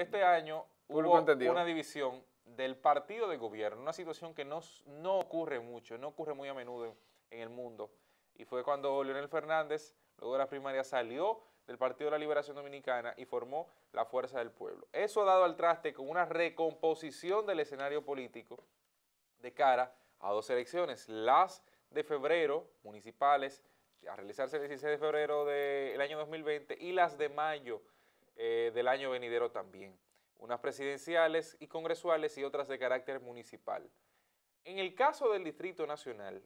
este año hubo una división del partido de gobierno, una situación que no, no ocurre mucho, no ocurre muy a menudo en el mundo. Y fue cuando Leonel Fernández, luego de la primaria, salió del Partido de la Liberación Dominicana y formó la Fuerza del Pueblo. Eso ha dado al traste con una recomposición del escenario político de cara a dos elecciones, las de febrero municipales, a realizarse el 16 de febrero del año 2020, y las de mayo eh, del año venidero también, unas presidenciales y congresuales y otras de carácter municipal. En el caso del Distrito Nacional,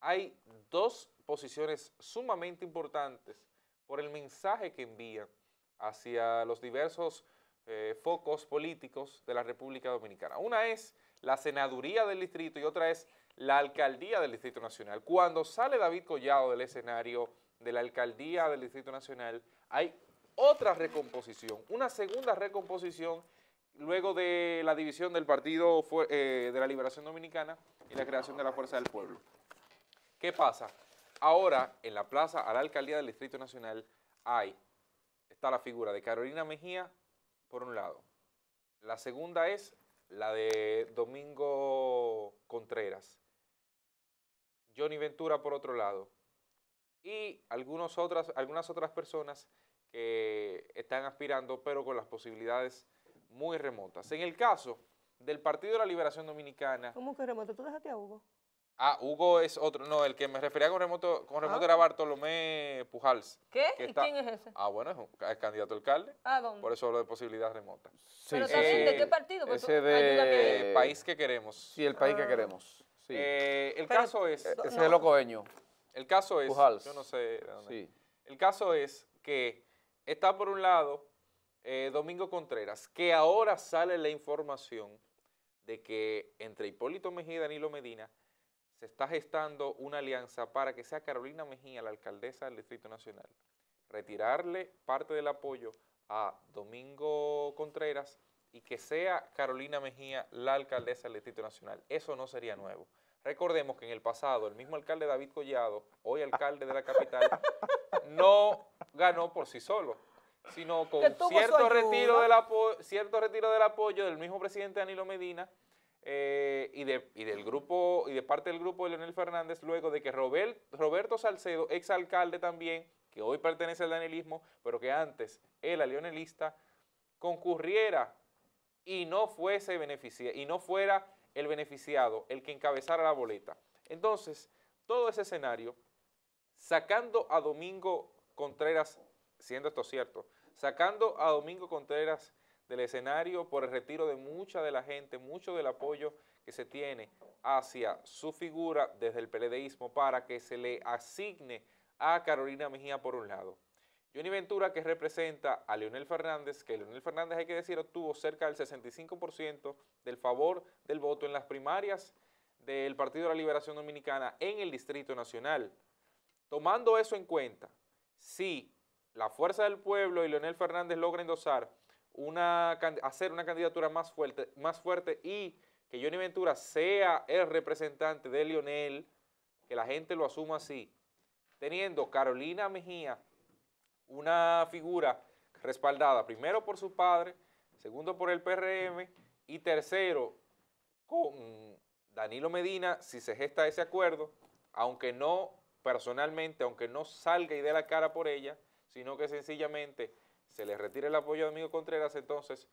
hay dos posiciones sumamente importantes por el mensaje que envía hacia los diversos eh, focos políticos de la República Dominicana. Una es la senaduría del distrito y otra es la alcaldía del Distrito Nacional. Cuando sale David Collado del escenario de la alcaldía del Distrito Nacional, hay otra recomposición, una segunda recomposición luego de la división del Partido eh, de la Liberación Dominicana y la creación de la Fuerza del Pueblo. ¿Qué pasa? Ahora, en la plaza a la alcaldía del Distrito Nacional hay, está la figura de Carolina Mejía, por un lado. La segunda es la de Domingo Contreras. Johnny Ventura, por otro lado. Y algunas otras personas que están aspirando, pero con las posibilidades muy remotas. En el caso del Partido de la Liberación Dominicana... ¿Cómo que remoto? ¿Tú dejaste a Hugo? Ah, Hugo es otro. No, el que me refería con remoto, con remoto ah. era Bartolomé Pujals. ¿Qué? ¿Y quién es ese? Ah, bueno, es, candidato alcalde. Ah, ¿dónde? Por eso hablo de posibilidades remotas. Pero ¿de qué partido? Pues, ese de... Eh, país que queremos. Sí, el país que ah. queremos. Sí. Eh, el caso es... Eh, ese es el locoeño. El caso es... Pujals. Yo no sé de dónde. Sí. El caso es que Está por un lado eh, Domingo Contreras, que ahora sale la información de que entre Hipólito Mejía y Danilo Medina se está gestando una alianza para que sea Carolina Mejía la alcaldesa del Distrito Nacional, retirarle parte del apoyo a Domingo Contreras y que sea Carolina Mejía la alcaldesa del Distrito Nacional. Eso no sería nuevo. Recordemos que en el pasado el mismo alcalde David Collado, hoy alcalde de la capital, no ganó por sí solo, sino con cierto retiro, del cierto retiro del apoyo del mismo presidente Danilo Medina eh, y, de, del grupo, y de parte del grupo de Leonel Fernández, luego de que Roberto Salcedo, exalcalde también, que hoy pertenece al danielismo, pero que antes era leonelista, concurriera y no fuese y no fuera el beneficiado, el que encabezara la boleta. Entonces, todo ese escenario, sacando a Domingo Contreras, siendo esto cierto, sacando a Domingo Contreras del escenario por el retiro de mucha de la gente, mucho del apoyo que se tiene hacia su figura desde el peledeísmo para que se le asigne a Carolina Mejía por un lado. Johnny Ventura que representa a Leonel Fernández, que Leonel Fernández hay que decir obtuvo cerca del 65% del favor del voto en las primarias del Partido de la Liberación Dominicana en el Distrito Nacional. Tomando eso en cuenta, si la fuerza del pueblo y Leonel Fernández logra endosar una, hacer una candidatura más fuerte, más fuerte y que Johnny Ventura sea el representante de Leonel, que la gente lo asuma así, teniendo Carolina Mejía una figura respaldada primero por su padre, segundo por el PRM y tercero con Danilo Medina, si se gesta ese acuerdo, aunque no personalmente, aunque no salga y dé la cara por ella, sino que sencillamente se le retire el apoyo de Domingo Contreras, entonces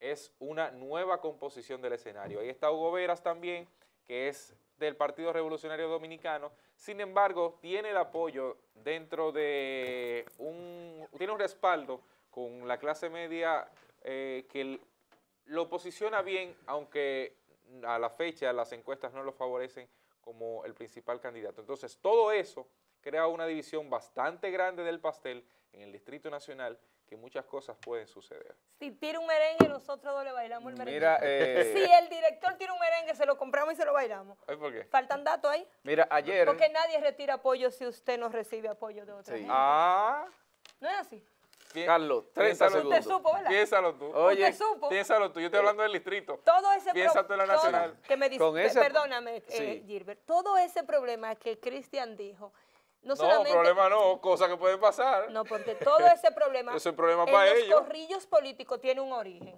es una nueva composición del escenario. Ahí está Hugo Veras también, que es del Partido Revolucionario Dominicano, sin embargo, tiene el apoyo dentro de un, tiene un respaldo con la clase media eh, que lo posiciona bien, aunque a la fecha las encuestas no lo favorecen como el principal candidato. Entonces, todo eso crea una división bastante grande del pastel en el Distrito Nacional que muchas cosas pueden suceder. Si tira un merengue, nosotros dos le bailamos el merengue. Mira, eh, Si el director tira un merengue, se lo compramos y se lo bailamos. ¿Por qué? ¿Faltan datos ahí? Mira, ayer... Porque nadie retira apoyo si usted no recibe apoyo de otra sí. gente. Ah... ¿No es así? Carlos, 30 piénsalo segundos. Usted supo, ¿verdad? Piénsalo tú. Oye, usted supo. Piénsalo tú. Yo estoy eh, hablando del distrito. Todo ese problema. la nacional. la nacional. Con perdóname, eh, Gilbert. Todo ese problema que Cristian dijo. No, no problema no, cosas que pueden pasar. No, porque todo ese problema. es el problema para ellos. Los corrillos políticos tienen un origen.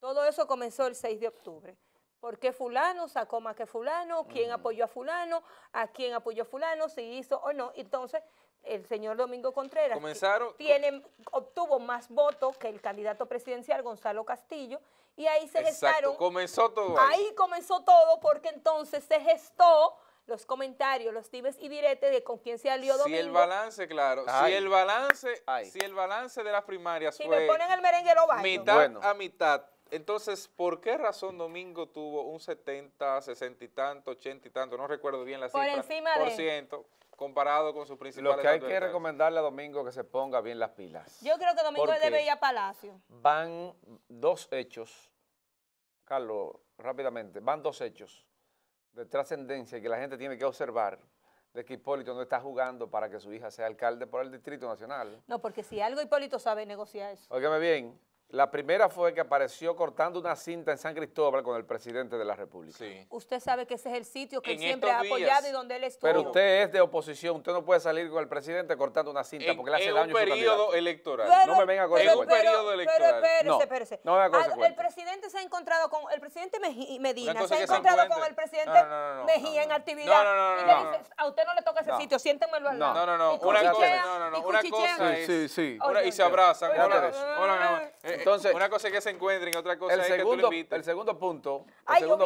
Todo eso comenzó el 6 de octubre. ¿Por qué fulano sacó más que fulano? ¿Quién mm. apoyó a fulano? ¿A quién apoyó fulano? ¿Si hizo o no? Entonces, el señor Domingo Contreras tiene, obtuvo más votos que el candidato presidencial Gonzalo Castillo y ahí se gestaron. comenzó todo. Ahí. comenzó todo porque entonces se gestó los comentarios, los tibes y diretes de con quién se alió Domingo. Si el balance, claro. Si el balance, si el balance de las primarias fue... me ponen el merengue, lo Mitad a mitad. Entonces, ¿por qué razón Domingo tuvo un 70, 60 y tanto, 80 y tanto? No recuerdo bien la cifra. por encima ciento comparado con sus principales Lo que hay que recomendarle a Domingo que se ponga bien las pilas. Yo creo que Domingo debe ir a Palacio. Van dos hechos, Carlos, rápidamente, van dos hechos de trascendencia que la gente tiene que observar de que Hipólito no está jugando para que su hija sea alcalde por el Distrito Nacional. No, porque si algo Hipólito sabe negociar eso. Óigame bien, la primera fue que apareció cortando una cinta en San Cristóbal con el presidente de la República. Sí. Usted sabe que ese es el sitio que él siempre ha apoyado y donde él estuvo. Pero usted es de oposición, usted no puede salir con el presidente cortando una cinta porque le hace daño en un periodo electoral. no me venga con eso. un periodo electoral. Pero espérese, espérese. No, me venga ah, El presidente se ha encontrado con el presidente Medina, se ha encontrado con el presidente Mejía en actividad. y le dice, a usted no le toca ese sitio, siéntemelo al lado. No, no, no, una cosa, no, una es, sí, sí, y se abrazan. Hola, hola, entonces, una cosa es que se encuentren, otra cosa el es segundo, que El segundo punto. Ay, yo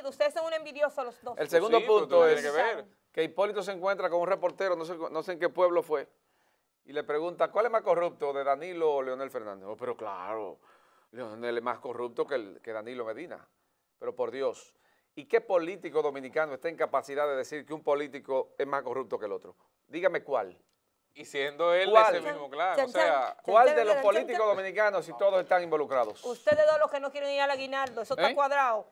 ido. Ustedes son un envidioso los dos. El segundo punto es que, Hipólito se encuentra con un reportero, no sé, en qué pueblo fue, y le pregunta, ¿cuál es más corrupto, de Danilo o Leonel Fernández? Oh, pero claro, Leonel es más corrupto que, que Danilo Medina. Pero por Dios, ¿y qué político dominicano está en capacidad de decir que un político es más corrupto que el otro? Dígame cuál. Y siendo él ¿Cuál? ese mismo, claro. o sea, ¿Cuál de los políticos dominicanos si todos están involucrados? Ustedes dos los que no quieren ir al aguinaldo, eso está ¿Eh? cuadrado.